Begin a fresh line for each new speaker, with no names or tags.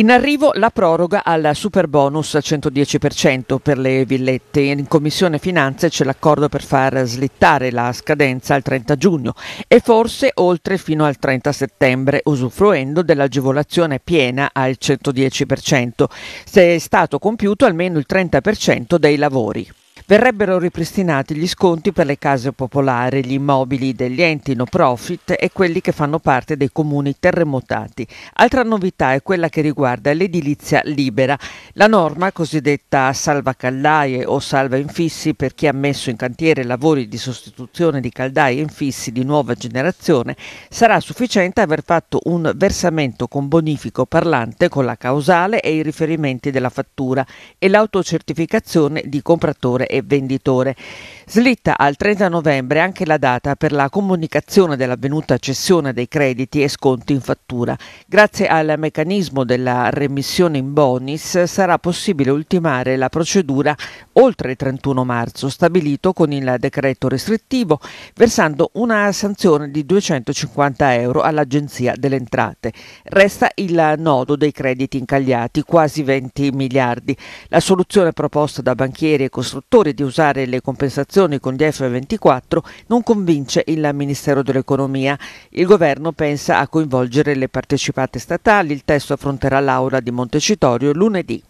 In arrivo la proroga al super bonus 110% per le villette. In Commissione Finanze c'è l'accordo per far slittare la scadenza al 30 giugno e forse oltre fino al 30 settembre, usufruendo dell'agevolazione piena al 110%, se è stato compiuto almeno il 30% dei lavori verrebbero ripristinati gli sconti per le case popolari, gli immobili degli enti no profit e quelli che fanno parte dei comuni terremotati. Altra novità è quella che riguarda l'edilizia libera. La norma cosiddetta salva caldaie o salva infissi per chi ha messo in cantiere lavori di sostituzione di caldaie infissi di nuova generazione sarà sufficiente aver fatto un versamento con bonifico parlante con la causale e i riferimenti della fattura e l'autocertificazione di compratore e venditore. Slitta al 30 novembre anche la data per la comunicazione dell'avvenuta cessione dei crediti e sconti in fattura. Grazie al meccanismo della remissione in bonus sarà possibile ultimare la procedura oltre il 31 marzo, stabilito con il decreto restrittivo, versando una sanzione di 250 euro all'Agenzia delle Entrate. Resta il nodo dei crediti incagliati, quasi 20 miliardi. La soluzione proposta da banchieri e costruttori favorevole di usare le compensazioni con gli F24 non convince il Ministero dell'Economia. Il governo pensa a coinvolgere le partecipate statali. Il testo affronterà l'Aula di Montecitorio lunedì.